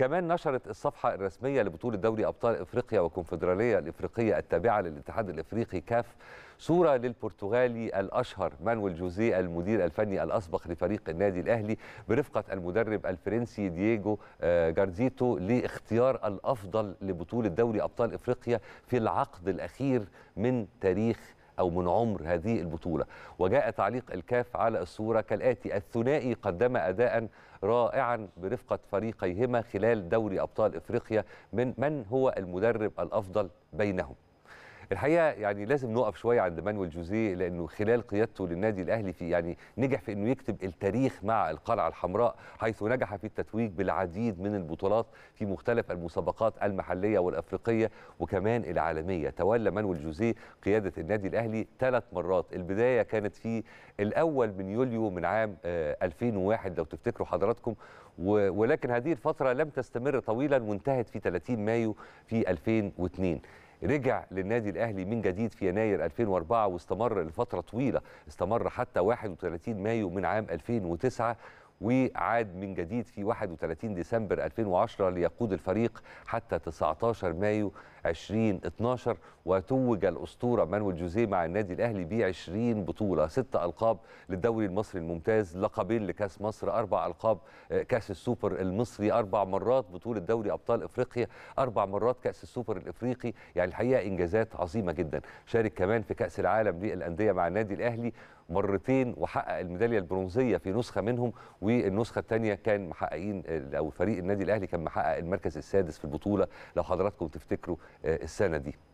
كمان نشرت الصفحة الرسمية لبطولة دوري أبطال إفريقيا والكونفدرالية الإفريقية التابعة للاتحاد الإفريقي كاف صورة للبرتغالي الأشهر مانويل جوزيه المدير الفني الأسبق لفريق النادي الأهلي برفقة المدرب الفرنسي دييجو آه، جارزيتو لاختيار الأفضل لبطولة دوري أبطال إفريقيا في العقد الأخير من تاريخ أو من عمر هذه البطولة وجاء تعليق الكاف على الصورة كالآتي الثنائي قدم أداء رائعا برفقة فريقيهما خلال دوري أبطال إفريقيا من من هو المدرب الأفضل بينهم الحقيقه يعني لازم نقف شويه عند مانويل جوزيه لانه خلال قيادته للنادي الاهلي في يعني نجح في انه يكتب التاريخ مع القلعه الحمراء حيث نجح في التتويج بالعديد من البطولات في مختلف المسابقات المحليه والافريقيه وكمان العالميه تولى مانويل جوزيه قياده النادي الاهلي ثلاث مرات البدايه كانت في الاول من يوليو من عام 2001 آه، لو تفتكروا حضراتكم ولكن هذه الفتره لم تستمر طويلا وانتهت في 30 مايو في 2002 رجع للنادي الاهلي من جديد في يناير 2004 واستمر لفتره طويله استمر حتى 31 مايو من عام 2009 وعاد من جديد في 31 ديسمبر 2010 ليقود الفريق حتى 19 مايو 2012 وتوج الأسطورة مانويل جوزيه مع النادي الأهلي ب 20 بطولة ست ألقاب للدوري المصري الممتاز لقبين لكأس مصر أربع ألقاب آه، كأس السوبر المصري أربع مرات بطولة دوري أبطال إفريقيا أربع مرات كأس السوبر الإفريقي يعني الحقيقة إنجازات عظيمة جدا شارك كمان في كأس العالم للأندية مع النادي الأهلي مرتين وحقق الميدالية البرونزية في نسخة منهم و والنسخه الثانيه كان محققين آه، او فريق النادي الاهلي كان محقق المركز السادس في البطوله لو حضراتكم تفتكروا آه، السنه دي